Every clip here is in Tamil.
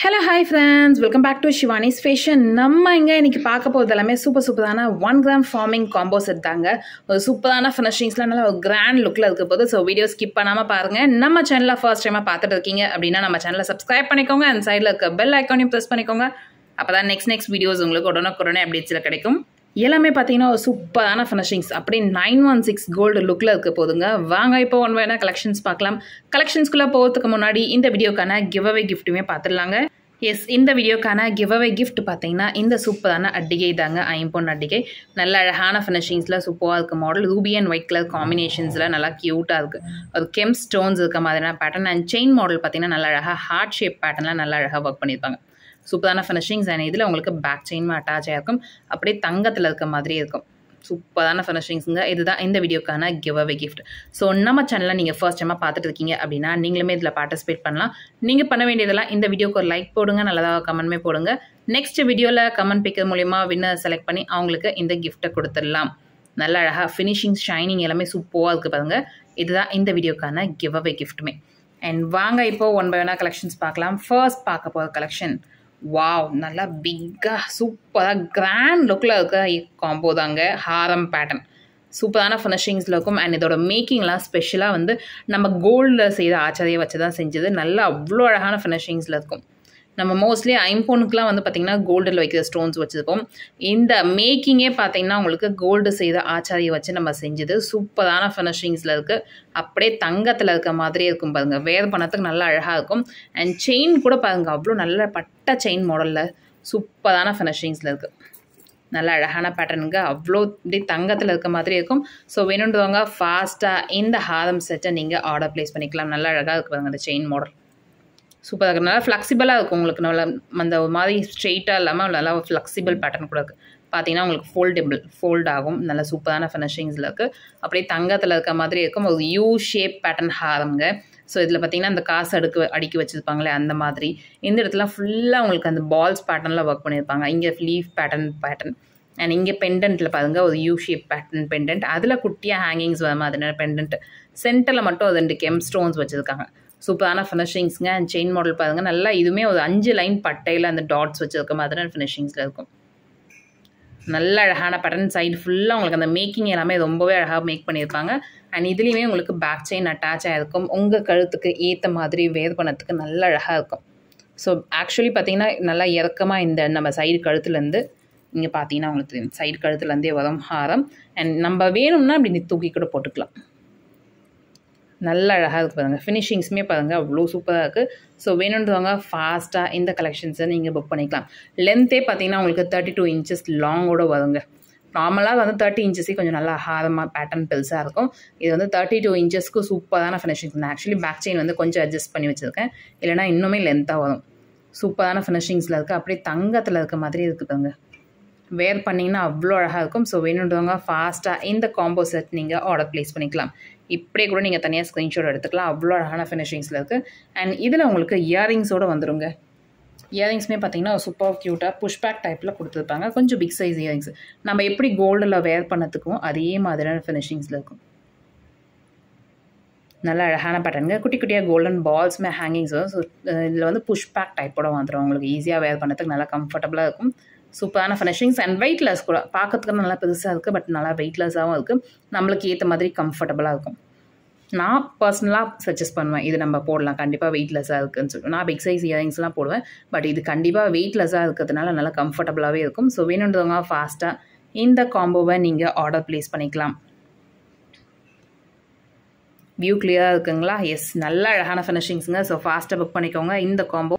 hello hi friends welcome back to Shivani's fashion நம்ம இங்கே இன்றைக்கி பார்க்க போகிறது எல்லாமே சூப்பர் சூப்பரான ஒன் கிராம் ஃபார்மிங் காம்போஸ் இருக்காங்க ஒரு சூப்பரான ஃபினிஷிங்ஸ்லாம் நல்லா ஒரு கிராண்ட் லுக்கில் இருக்க போது ஸோ வீடியோ ஸ்கிப் பண்ணாமல் பாருங்கள் நம்ம சேனலில் ஃபர்ஸ்ட் டைமாக பார்த்துட்டு இருக்கீங்க அப்படின்னா நம்ம சேனலில் சப்ஸ்கிரைப் பண்ணிக்கோங்க அண்ட் சைடில் இருக்க பெல் ஐக்கானையும் ப்ரெஸ் பண்ணிக்கோங்க அப்போ தான் நெக்ஸ்ட் நெக்ஸ்ட் வீடியோஸ் உங்களுக்கு உடனே உடனே அப்டேட்ஸில் கிடைக்கும் எல்லாமே பார்த்தீங்கன்னா ஒரு சூப்பரான ஃபினிஷிங்ஸ் அப்படி நைன் ஒன் சிக்ஸ் கோல்டு லுக்கில் இருக்க போதுங்க வாங்க இப்போ ஒன் வேணால் கலெக்ஷன்ஸ் பார்க்கலாம் கலெக்ஷன்ஸ்குள்ளே போகிறதுக்கு முன்னாடி இந்த வீடியோக்கான கிவ் அவே கிஃப்ட்டுமே பார்த்துடலாங்க எஸ் இந்த வீடியோக்கான கிவ் அவே கிஃப்ட் பார்த்தீங்கன்னா இந்த சூப்பரான அட்டிகை தாங்க ஐம்பொன் அட்டிகை நல்ல அழகான ஃபினிஷிங்ஸில் சூப்பராக இருக்குது model ruby and white colour காம்பினேஷன்ஸில் நல்லா க்யூட்டாக இருக்குது ஒரு கெம் ஸ்டோன்ஸ் இருக்க மாதிரியான பேட்டர்ன் அண்ட் செயின் மாடல் பார்த்தீங்கன்னா நல்லா அழகாக ஹார்ட் ஷேப் பேட்டர்னில் நல்லா அழகாக ஒர்க் பண்ணியிருப்பாங்க சூப்பரான ஃபினிஷிங்ஸ் அண்ட் இதில் உங்களுக்கு பேக் செயினும் அட்டாச் ஆகிருக்கும் அப்படியே தங்கத்தில் இருக்க மாதிரி இருக்கும் சூப்பரான ஃபினிஷிங்ஸுங்க இதுதான் இந்த வீடியோக்கான கிவ் அவே கிஃப்ட் ஸோ நம்ம சேனலில் நீங்கள் ஃபர்ஸ்ட் டைமாக பார்த்துட்டு இருக்கீங்க அப்படின்னா நீங்களுமே இதில் பார்ட்டிசிபேட் பண்ணலாம் நீங்கள் பண்ண வேண்டியதெல்லாம் இந்த வீடியோக்கு ஒரு லைக் போடுங்க நல்லதாக கமெண்ட்மே போடுங்க நெக்ஸ்ட் வீடியோவில் கமெண்ட் பிக்கர் மூலிமா வின்னர் செலக்ட் பண்ணி அவங்களுக்கு இந்த கிஃப்ட்டை கொடுத்துடலாம் நல்ல அழகாக ஃபினிஷிங் ஷைனிங் எல்லாமே சூப்பராக இருக்குது பாருங்கள் இதுதான் இந்த வீடியோக்கான கிவ் அவே கிஃப்ட்டுமே அண்ட் வாங்க இப்போது ஒன் பை ஒன்னாக கலெக்ஷன்ஸ் பார்க்கலாம் ஃபர்ஸ்ட் பார்க்க போகிற கலெக்ஷன் வாவ் நல்லா பிக்காக சூப்பராக கிராண்ட் லுக்கில் இருக்கிற காம்போ தாங்க ஹாரம் பேட்டர்ன் சூப்பரான ஃபினிஷிங்ஸில் இருக்கும் அண்ட் இதோட மேக்கிங்லாம் ஸ்பெஷலாக வந்து நம்ம கோல்டில் செய்கிற ஆச்சாரியை வச்சு தான் செஞ்சது நல்லா அவ்வளோ அழகான ஃபினிஷிங்ஸில் இருக்கும் நம்ம மோஸ்ட்லி ஐம்பொனுக்குலாம் வந்து பார்த்திங்கன்னா கோல்டில் வைக்கிற ஸ்டோன்ஸ் வச்சுருப்போம் இந்த மேக்கிங்கே பார்த்திங்கன்னா உங்களுக்கு கோல்டு செய்த ஆச்சாரியை வச்சு நம்ம செஞ்சது சூப்பரான ஃபினிஷிங்ஸில் இருக்குது அப்படியே தங்கத்தில் இருக்க மாதிரியே இருக்கும் பாருங்கள் வேர் பண்ணத்துக்கு நல்லா அழகாக இருக்கும் அண்ட் செயின் கூட பாருங்கள் அவ்வளோ நல்ல பட்ட செயின் மாடலில் சூப்பரான ஃபினிஷிங்ஸில் இருக்குது நல்ல அழகான பேட்டர்னுங்க அவ்வளோ இப்படி தங்கத்தில் இருக்க மாதிரி இருக்கும் ஸோ வேணுன்றவங்க ஃபாஸ்ட்டாக இந்த ஹாரம் செட்டை நீங்கள் ஆர்டர் ப்ளேஸ் பண்ணிக்கலாம் நல்லா அழகாக இருக்குதுங்க பாருங்கள் அந்த செயின் மாடல் சூப்பராக இருக்குது நல்லா ஃப்ளெக்சிபிளாக இருக்கும் உங்களுக்கு நல்லா அந்த மாதிரி ஸ்ட்ரெயிட்டாக இல்லாமல் நல்லா ஃப்ளெக்சிபிள் பேட்டர்ன் கூட இருக்குது பார்த்தீங்கன்னா உங்களுக்கு ஃபோல்டபிள் ஃபோல்ட் ஆகும் நல்ல சூப்பரான ஃபினிஷிங்ஸில் இருக்குது அப்படியே தங்கத்தில் இருக்க மாதிரி இருக்கும் ஒரு யூ ஷேப் பேட்டர்ன் ஹாரம்ங்க ஸோ இதில் பார்த்தீங்கன்னா அந்த காசு அடுக்கு அடுக்கி வச்சுருப்பாங்களே அந்த மாதிரி இந்த இடத்துல ஃபுல்லாக உங்களுக்கு அந்த பால்ஸ் பேட்டர்னில் ஒர்க் பண்ணியிருப்பாங்க இங்கே லீஃப் பேட்டர்ன் பேட்டர்ன் அண்ட் இங்கே பெண்டன்ட்டில் பாருங்கள் ஒரு யூ ஷேப் பேட்டர்ன் பெண்டன்ட் அதில் குட்டியாக ஹேங்கிங்ஸ் வர மாதிரி பெண்டன்ட் சென்டரில் மட்டும் ரெண்டு கெம் ஸ்டோன்ஸ் வச்சுருக்காங்க சூப்பரான ஃபினிஷிங்ஸுங்க அண்ட் செயின் மாடல் பாருங்கள் நல்லா இதுவுமே ஒரு அஞ்சு லைன் பட்டையில் அந்த டாட்ஸ் வச்சுருக்க மாதிரி ஃபினிஷிங்ஸில் இருக்கும் நல்ல அழகான பட்டன் சைடு ஃபுல்லாக உங்களுக்கு அந்த மேக்கிங் எல்லாமே ரொம்பவே அழகாக மேக் பண்ணியிருப்பாங்க அண்ட் இதுலேயுமே உங்களுக்கு பேக் செயின் அட்டாச் ஆகிருக்கும் உங்கள் கழுத்துக்கு ஏற்ற மாதிரி வேர் பண்ணத்துக்கு நல்ல அழகாக இருக்கும் ஸோ ஆக்சுவலி பார்த்தீங்கன்னா நல்லா இறக்கமாக இந்த நம்ம சைடு கழுத்துலேருந்து நீங்கள் பார்த்தீங்கன்னா உங்களுக்கு தெரியும் சைடு கழுத்துலேருந்தே வரும் ஹாரம் அண்ட் நம்ம வேணும்னா அப்படி தூக்கி கூட போட்டுக்கலாம் நல்ல அழகாக இருக்குது பாருங்கள் ஃபினிஷிங்ஸுமே பாருங்கள் அவ்வளோ சூப்பராக இருக்குது ஸோ வேணுன்றவங்க ஃபாஸ்ட்டாக இந்த கலெக்ஷன்ஸை நீங்கள் புக் பண்ணிக்கலாம் லென்த்தே பார்த்தீங்கன்னா உங்களுக்கு தேர்ட்டி டூ இன்ச்சஸ் லாங்கோட வருங்க நார்மலாக வந்து தேர்ட்டி இன்ச்சஸே கொஞ்சம் நல்லா ஆகாரமாக பேட்டர்ன் பெருசாக இருக்கும் இது வந்து தேர்ட்டி டூ இன்ச்சஸ்க்கு சூப்பரான ஃபினிஷிங் நான் ஆக்சுவலி பேக் செயின் வந்து கொஞ்சம் அட்ஜஸ்ட் பண்ணி வச்சுருக்கேன் இல்லைனா இன்னுமே லென்த்தாக வரும் சூப்பரான ஃபினிஷிங்ஸில் இருக்குது அப்படியே தங்கத்தில் இருக்க மாதிரி இருக்குது பாருங்கள் வேர் பண்ணிங்கன்னா அவ்வளோ அழகாக இருக்கும் ஸோ வேணுன்றவங்க ஃபாஸ்ட்டாக இந்த காம்போ செட் நீங்கள் ஆர்டர் ப்ளேஸ் பண்ணிக்கலாம் இப்படியே கூட நீங்கள் தனியாக ஸ்க்ரீன்ஷாட் எடுத்துக்கலாம் அவ்வளோ அழகான ஃபினிஷிங்ஸில் இருக்குது அண்ட் இதில் உங்களுக்கு இயரிங்ஸோடு வந்துடுங்க இயரிங்ஸுமே பார்த்தீங்கன்னா சூப்பர் க்யூட்டாக புஷ்பேக் டைப்பில் கொடுத்துருப்பாங்க கொஞ்சம் பிக் சைஸ் இயரிங்ஸ் நம்ம எப்படி கோல்டில் வேர் பண்ணதுக்கும் அதே மாதிரியான ஃபினிஷிங்ஸில் இருக்கும் நல்ல அழகான பேட்டர்னுங்க குட்டி குட்டியாக கோல்டன் பால்ஸ்மே ஹேங்கிங்ஸ் வரும் ஸோ இதில் வந்து புஷ்பேக் டைப்போட வந்துடும் உங்களுக்கு ஈஸியாக வேர் பண்ணுறதுக்கு நல்லா கம்ஃபர்டபுளாக இருக்கும் சூப்பரான ஃபினிஷிங்ஸ் அண்ட் வெயிட்லெஸ் கூட பார்க்கறதுக்கு நல்லா பெருசாக இருக்குது பட் நல்லா வெயிட்லெஸ்ஸாகவும் இருக்குது நம்மளுக்கு ஏற்ற மாதிரி கம்ஃபர்டபுளாக இருக்கும் நான் பர்சனலாக சஜஸ்ட் பண்ணுவேன் இது நம்ம போடலாம் கண்டிப்பாக வெயிட்லெஸ்ஸாக இருக்குதுன்னு சொல்லி நான் பிக் சைஸ் இயரிங்ஸ்லாம் போடுவேன் பட் இது கண்டிப்பாக வெயிட்லெஸ்ஸாக இருக்கிறதுனால நல்லா கம்ஃபர்டபுளாகவே இருக்கும் ஸோ வேணுன்றவங்க ஃபாஸ்ட்டாக இந்த காம்போவை நீங்கள் ஆர்டர் ப்ளேஸ் பண்ணிக்கலாம் வியூ கிளியராக இருக்குங்களா எஸ் நல்ல அழகான ஃபினிஷிங்ஸுங்க ஸோ ஃபாஸ்ட்டாக புக் பண்ணிக்கோங்க இந்த காம்போ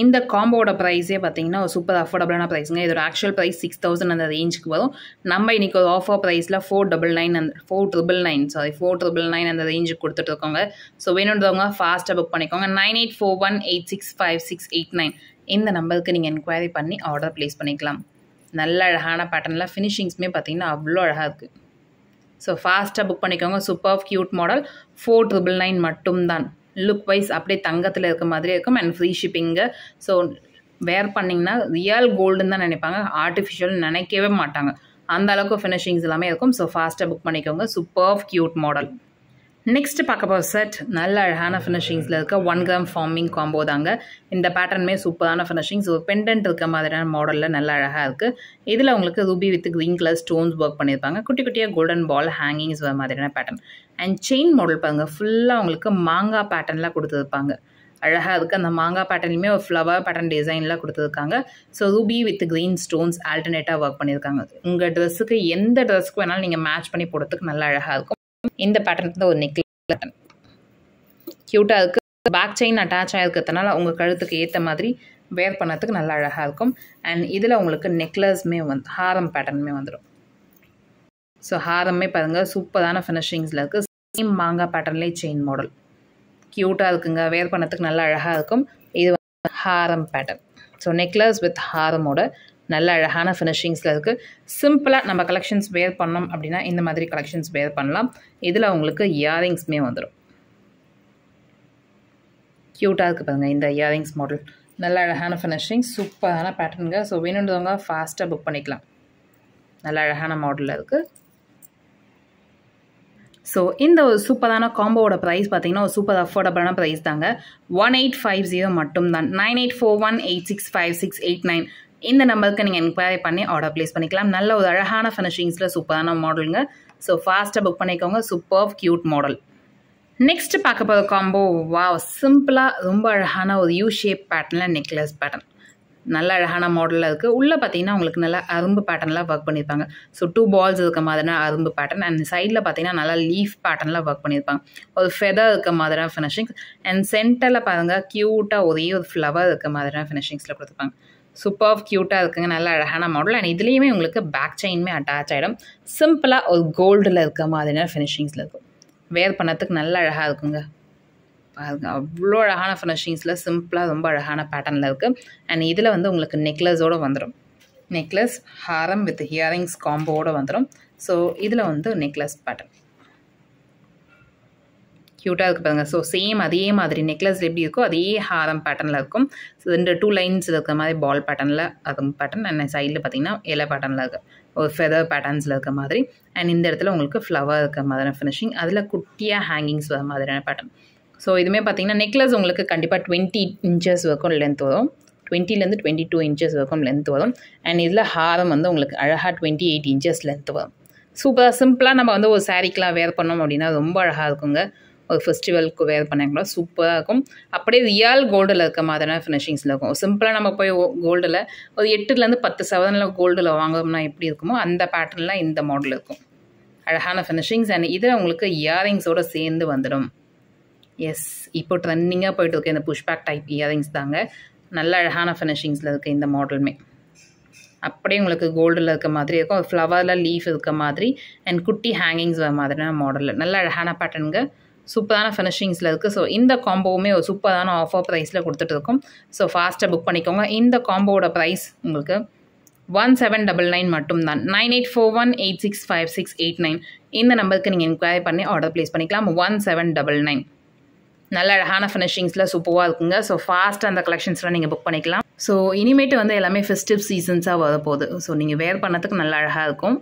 இந்த காம்போட ப்ரைஸே பார்த்தீங்கன்னா ஒரு சூப்பர் அஃபோர்டபுளான ப்ரைஸுங்க இதோட ஆக்சுவல் ப்ரைஸ் சிக்ஸ் தௌசண்ட் அந்த ரேஞ்சுக்கு வரும் நம்ம இன்றைக்கி ஒரு ஆஃபர் ப்ரைஸில் ஃபோர் டபுள் நைன் அந்த four triple nine sorry four triple nine அந்த ரேஞ்சுக்கு இருக்கோங்க ஸோ வேணுன்றவங்க ஃபாஸ்ட்டாக புக் பண்ணிக்கோங்க nine eight four one eight six five six eight nine இந்த நம்பருக்கு நீங்கள் என்கொயரி பண்ணி ஆர்டர் ப்ளேஸ் பண்ணிக்கலாம் நல்ல அழகான பேட்டர்னில் ஃபினிஷிங்ஸுமே பார்த்தீங்கன்னா அவ்வளோ அழகாக இருக்குது ஸோ ஃபாஸ்ட்டாக புக் பண்ணிக்கோங்க super of cute model four triple nine மட்டும்தான் லுக் வைஸ் அப்படியே தங்கத்தில் இருக்க மாதிரி இருக்கும் and free shipping so wear பண்ணிங்கன்னா ரியல் கோல்டுன்னு தான் நினைப்பாங்க ஆர்டிஃபிஷியல் நினைக்கவே மாட்டாங்க அந்த அளவுக்கு ஃபினிஷிங்ஸ் எல்லாமே இருக்கும் ஸோ ஃபாஸ்ட்டாக புக் பண்ணிக்கோங்க சூப்பர் க்யூட் மாடல் நெக்ஸ்ட் பார்க்க போகிற செட் நல்ல அழகான ஃபினிஷிங்ஸில் இருக்க ஒன் கிராம் ஃபார்மிங் காம்போ தாங்க இந்த பேட்டர்னுமே சூப்பரான ஃபினிஷிங்ஸ் ஒரு பெண்டன்ட் இருக்க மாதிரியான மாடலில் நல்ல அழகாக இருக்குது இதில் உங்களுக்கு ruby with green colour stones work பண்ணியிருப்பாங்க குட்டி குட்டியாக கோல்டன் பால் ஹேங்கிங்ஸ் வர மாதிரியான பேட்டர்ன் அண்ட் செயின் மாடல் பாருங்கள் ஃபுல்லாக உங்களுக்கு மாங்காய் பேட்டர்னில் கொடுத்துருப்பாங்க அழகாக இருக்குது அந்த மாங்காய் பேட்டர்லையுமே ஒரு ஃப்ளவர் பேட்டர்ன் டிசைன்லாம் கொடுத்துருக்காங்க so ruby with green stones ஆல்டர்னேட்டாக ஒர்க் பண்ணியிருக்காங்க உங்கள் ட்ரெஸ்ஸுக்கு எந்த ட்ரெஸ்க்கு வேணாலும் நீங்கள் மேட்ச் பண்ணி போடுறதுக்கு நல்லா அழகாக இருக்கும் இந்த பேட்டர்ன் வந்து ஒரு நெக்லஸ் கியூட்டாக இருக்குது பேக் செயின் அட்டாச் ஆகிருக்கிறதுனால உங்கள் கழுத்துக்கு ஏற்ற மாதிரி வேர் பண்ணதுக்கு நல்லா அழகாக இருக்கும் அண்ட் இதில் உங்களுக்கு நெக்லஸ்மே வந்து ஹாரம் பேட்டர்னுமே வந்துடும் ஸோ ஹாரமே பாருங்கள் சூப்பரான ஃபினிஷிங்ஸில் இருக்குது சேம் மாங்காய் பேட்டர்ன்லே செயின் மாடல் க்யூட்டாக இருக்குங்க வேர் பண்ணத்துக்கு நல்லா அழகாக இருக்கும் இது வந்து ஹாரம் பேட்டர்ன் ஸோ நெக்லஸ் வித் ஹாரமோட நல்ல அழகான ஃபினிஷிங்ஸில் இருக்குது சிம்பிளாக நம்ம கலெக்ஷன்ஸ் வேர் பண்ணோம் அப்படின்னா இந்த மாதிரி கலெக்ஷன்ஸ் வேர் பண்ணலாம் இதில் உங்களுக்கு இயரிங்ஸுமே வந்துடும் க்யூட்டாக இருக்குது பாருங்கள் இந்த இயரிங்ஸ் மாடல் நல்ல அழகான ஃபினிஷிங் சூப்பரான பேட்டர்னுங்க ஸோ வேணுன்றவங்க ஃபாஸ்ட்டாக புக் பண்ணிக்கலாம் நல்ல அழகான மாடலில் இருக்குது ஸோ இந்த ஒரு சூப்பரான காம்போவோட ப்ரைஸ் பார்த்தீங்கன்னா ஒரு சூப்பர் அஃபோர்டபுளான ப்ரைஸ் தாங்க ஒன் எயிட் ஃபைவ் ஜீரோ மட்டும்தான் nine eight four one eight six five six eight nine இந்த நம்பருக்கு நீங்கள் என்கொயரி பண்ணி ஆர்டர் ப்ளேஸ் பண்ணிக்கலாம் நல்ல ஒரு அழகான ஃபினிஷிங்ஸில் சூப்பரான மாடலுங்க ஸோ ஃபாஸ்ட்டாக புக் பண்ணிக்கோங்க சூப்பர் க்யூட் மாடல் நெக்ஸ்ட் பார்க்க போகிற காம்போ வா சிம்பிளாக ரொம்ப அழகான ஒரு யூ ஷேப் பேட்டர்னில் நெக்லஸ் பேட்டர்ன் நல்ல அழகான மாடலில் இருக்குது உள்ளே பார்த்தீங்கன்னா உங்களுக்கு நல்லா அரும்பு பேட்டர்னெலாம் ஒர்க் பண்ணியிருப்பாங்க ஸோ டூ பால்ஸ் இருக்க மாதிரினா அரும்பு பேட்டர்ன் அண்ட் சைடில் பார்த்தீங்கன்னா நல்லா லீஃப் பேட்டர்னெலாம் ஒர்க் பண்ணியிருப்பாங்க ஒரு ஃபெதர் இருக்க மாதிரியான ஃபினிஷிங்ஸ் அண்ட் சென்டரில் பாருங்கள் க்யூட்டாக ஒரே ஒரு ஃப்ளவர் இருக்க மாதிரியான ஃபினிஷிங்ஸில் கொடுத்துருப்பாங்க சூப்பர் க்யூட்டாக இருக்குங்க நல்ல அழகான மாடல் அண்ட் இதுலேயுமே உங்களுக்கு பேக் செயின்மே அட்டாச் ஆகிடும் சிம்பிளாக ஒரு கோல்டில் இருக்க மாதிரியான ஃபினிஷிங்ஸில் இருக்கும் வேர் பண்ணத்துக்கு நல்ல அழகாக இருக்குங்க பாருங்க அவ்வளோ அழகான ஃபினிஷிங்ஸில் சிம்பிளாக ரொம்ப அழகான பேட்டர்னில் இருக்குது அண்ட் இதில் வந்து உங்களுக்கு நெக்லஸோடு வந்துடும் நெக்லஸ் ஹாரம் வித் ஹியரிங்ஸ் காம்போவோடு வந்துடும் ஸோ இதில் வந்து நெக்லஸ் பேட்டர்ன் க்யூட்டாக இருக்குது பாருங்கள் ஸோ சேம் அதே மாதிரி நெக்லஸ் எப்படி இருக்கோ அதே ஹாரம் பேட்டனில் இருக்கும் ஸோ ரெண்டு டூ லைன்ஸ் இருக்கிற மாதிரி பால் பேட்டனில் அது பேட்டன் அண்ட் சைடில் பார்த்தீங்கன்னா இலை பேட்டனில் இருக்குது ஒரு ஃபெதர் பேட்டர்ன்ஸில் இருக்க மாதிரி அண்ட் இந்த இடத்துல உங்களுக்கு ஃப்ளவர் இருக்கிற மாதிரியான ஃபினிஷிங் அதில் குட்டியாக ஹேங்கிங்ஸ் வர மாதிரியான பேட்டர்ன் ஸோ இதுவுமே பார்த்தீங்கன்னா நெக்லஸ் உங்களுக்கு கண்டிப்பாக டுவெண்ட்டி இன்ச்சஸ் வரைக்கும் லென்த் வரும் டுவெண்ட்டிலேருந்து டுவெண்ட்டி டூ இன்ச்சஸ் வரைக்கும் லென்த் வரும் அண்ட் இதில் ஹாரம் வந்து உங்களுக்கு அழகாக டுவெண்ட்டி எயிட் இன்ச்சஸ் லென்த் வரும் சூப்பராக சிம்பிளாக நம்ம வந்து ஒரு சாரீக்கெலாம் வேர் பண்ணோம் அப்படின்னா ரொம்ப அழகாக இருக்குங்க ஒரு ஃபெஸ்டிவலுக்கு வேர் பண்ணிங்கன்னா சூப்பராக இருக்கும் அப்படியே ரியல் கோல்டில் இருக்க மாதிரியான ஃபினிஷிங்ஸில் இருக்கும் சிம்பிளாக நம்ம போய் கோல்டில் ஒரு எட்டுலேருந்து பத்து சவரனில் கோல்டில் வாங்கணும்னா எப்படி இருக்குமோ அந்த பேட்டர்னில் இந்த மாடல் இருக்கும் அழகான ஃபினிஷிங்ஸ் அண்ட் இதில் உங்களுக்கு இயரிங்ஸோடு சேர்ந்து வந்துடும் எஸ் இப்போ ட்ரெண்டிங்காக போயிட்டு இருக்க இந்த புஷ்பேக் டைப் இயரிங்ஸ் தாங்க நல்ல அழகான ஃபினிஷிங்ஸில் இருக்குது இந்த மாடலுமே அப்படியே உங்களுக்கு கோல்டில் இருக்க மாதிரி இருக்கும் ஃப்ளவரில் லீஃப் இருக்க மாதிரி அண்ட் குட்டி ஹேங்கிங்ஸ் வர மாதிரியான மாடலில் நல்ல அழகான பேட்டர்னுங்க சூப்பரான ஃபினிஷிங்ஸில் இருக்குது ஸோ இந்த காம்போவுமே ஒரு சூப்பரான ஆஃபர் ப்ரைஸில் கொடுத்துட்ருக்கோம் ஸோ ஃபாஸ்ட்டாக புக் பண்ணிக்கோங்க இந்த காம்போவோட ப்ரைஸ் உங்களுக்கு ஒன் செவன் டபுள் நைன் மட்டும்தான் nine eight four one eight six five six eight nine இந்த நம்பருக்கு நீங்கள் என்கொயரி பண்ணி ஆர்டர் ப்ளேஸ் பண்ணிக்கலாம் ஒன் செவன் டபுள் நைன் நல்ல அழகான ஃபினிஷிங்ஸில் சூப்பராக இருக்குங்க ஸோ ஃபாஸ்ட்டாக அந்த கலெக்ஷன்ஸ்லாம் நீங்கள் புக் பண்ணிக்கலாம் ஸோ இனிமேட்டு வந்து எல்லாமே ஃபெஸ்டிவ் சீசன்ஸாக வரப்போகுது ஸோ நீங்கள் வேர் பண்ணதுக்கு நல்லா அழகாக இருக்கும்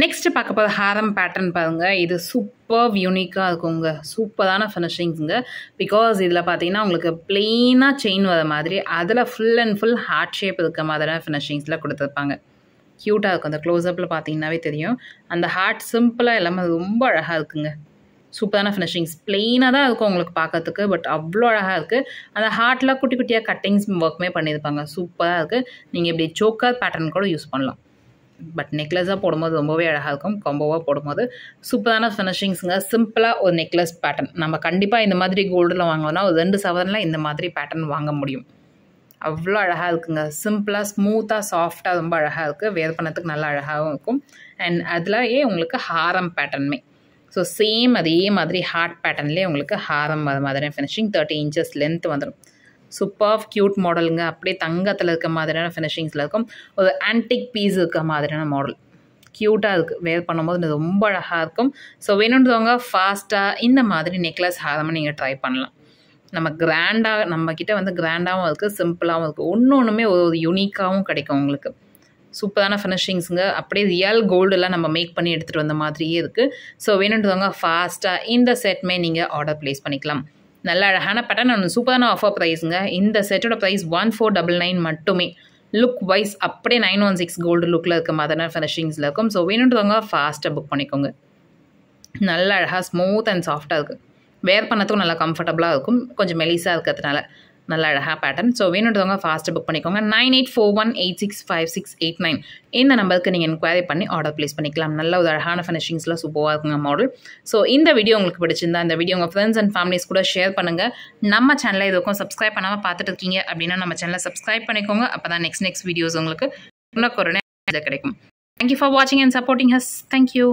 நெக்ஸ்ட் பார்க்க போகிற ஹாரம் பேட்டர்ன் பாருங்கள் இது சூப்பர் யூனிக்காக இருக்குங்க சூப்பரான ஃபினிஷிங்ஸுங்க பிகாஸ் இதில் பார்த்தீங்கன்னா உங்களுக்கு பிளெயினாக செயின் வர மாதிரி அதில் full and full heart shape இருக்க மாதிரியான ஃபினிஷிங்ஸில் கொடுத்துருப்பாங்க க்யூட்டாக இருக்கும் அந்த க்ளோஸ்அப்பில் பார்த்தீங்கன்னாவே தெரியும் அந்த ஹார்ட் சிம்பிளாக எல்லாமே ரொம்ப அழகாக இருக்குங்க சூப்பரான ஃபினிஷிங்ஸ் பிளெயினாக தான் இருக்கும் உங்களுக்கு பார்க்கறதுக்கு பட் அவ்வளோ அழகாக இருக்குது அந்த ஹார்ட்டில் குட்டி குட்டியாக கட்டிங்ஸ் ஒர்க்குமே பண்ணியிருப்பாங்க சூப்பராக இருக்குது நீங்கள் இப்படி சோக்கர் பேட்டர்ன் கூட யூஸ் பண்ணலாம் பட் நெக்லஸாக போடும்போது ரொம்பவே அழகாக இருக்கும் காம்போவாக போடும்போது சூப்பரான ஃபினிஷிங்ஸுங்க சிம்பிளாக ஒரு நெக்லஸ் பேட்டர்ன் நம்ம கண்டிப்பாக இந்த மாதிரி கோல்டில் வாங்கினோம்னா ஒரு ரெண்டு சவரனில் இந்த மாதிரி பேட்டர்ன் வாங்க முடியும் அவ்வளோ அழகாக இருக்குங்க சிம்பிளாக ஸ்மூத்தாக சாஃப்டாக ரொம்ப அழகாக இருக்குது வேர் பண்ணத்துக்கு நல்லா அழகாகவும் இருக்கும் அண்ட் அதுலேயே உங்களுக்கு ஹாரம் பேட்டர்னுமே ஸோ சேம் அதே மாதிரி ஹார்ட் பேட்டர்ன்லேயே உங்களுக்கு ஹாரம் வர மாதிரி ஃபினிஷிங் தேர்ட்டி இன்ச்சஸ் லென்த் வந்துடும் சூப்பர் க்யூட் மாடலுங்க அப்படியே தங்கத்தில் இருக்க மாதிரியான ஃபினிஷிங்ஸில் இருக்கும் ஒரு ஆன்டிக் பீஸ் இருக்க மாதிரியான மாடல் க்யூட்டாக இருக்குது வேர் பண்ணும்போது ரொம்ப அழகாக இருக்கும் ஸோ வேணுன்றவங்க ஃபாஸ்ட்டாக இந்த மாதிரி நெக்லஸ் ஆகாமல் நீங்கள் ட்ரை பண்ணலாம் நம்ம கிராண்டாக நம்மக்கிட்ட வந்து கிராண்டாகவும் இருக்குது சிம்பிளாகவும் இருக்குது ஒன்று ஒன்றுமே ஒரு ஒரு யூனிக்காகவும் கிடைக்கும் உங்களுக்கு சூப்பரான ஃபினிஷிங்ஸுங்க அப்படியே ரியல் கோல்டெல்லாம் நம்ம மேக் பண்ணி எடுத்துகிட்டு வந்த மாதிரியே இருக்குது ஸோ வேணுன்றவங்க ஃபாஸ்ட்டாக இந்த செட்மே நீங்கள் ஆர்டர் ப்ளேஸ் பண்ணிக்கலாம் நல்ல அழகான பேட்டர்ன் அண்ட் சூப்பரான ஆஃபர் ப்ரைஸுங்க இந்த செட்டோட price one four double nine மட்டுமே லுக் வைஸ் அப்படியே நைன் ஒன் சிக்ஸ் கோல்டு லுக்கில் இருக்க மாதிரியான ஃபினிஷிங்ஸில் இருக்கும் ஸோ வேணுன்றவங்க ஃபாஸ்ட்டாக புக் பண்ணிக்கோங்க நல்ல அழகாக ஸ்மூத் அண்ட் சாஃப்டாக இருக்குது வேர் பண்ணதுக்கும் நல்லா கம்ஃபர்டபுளாக இருக்கும் கொஞ்சம் மெலிசாக இருக்கிறதுனால நல்ல அழகாக பேட்டர்ன் ஸோ வேணுன்றவங்க ஃபாஸ்ட்டு புக் பண்ணிக்கோங்க nine eight four one eight six five six eight nine இந்த நம்பருக்கு நீங்கள் என்கொயரி பண்ணி ஆர்டர் ப்ளேஸ் பண்ணிக்கலாம் நல்ல ஒரு அழகான ஃபினிஷிங்ஸில் சூப்பராக இருக்குங்க மாடல் ஸோ இந்த வீடியோ உங்களுக்கு பிடிச்சிருந்தா இந்த வீடியோ உங்கள் ஃப்ரெண்ட்ஸ் அண்ட் ஃபேமிலிஸ் கூட ஷேர் பண்ணுங்கள் நம்ம சேனலில் இதுக்கும் சப்ஸ்கிரைப் பண்ணாமல் பார்த்துட்டு இருக்கீங்க அப்படின்னா நம்ம சேனலை சப்ஸ்கிரைப் பண்ணிக்கோங்க அப்போ தான் நெக்ஸ்ட் நெக்ஸ்ட் வீடியோஸ் உங்களுக்கு உனக்கு ஒரு கிடைக்கும் தேங்க்யூ ஃபார் வாட்சிங் அண்ட் சப்போர்ட்டிங் ஹஸ் தேங்க்யூ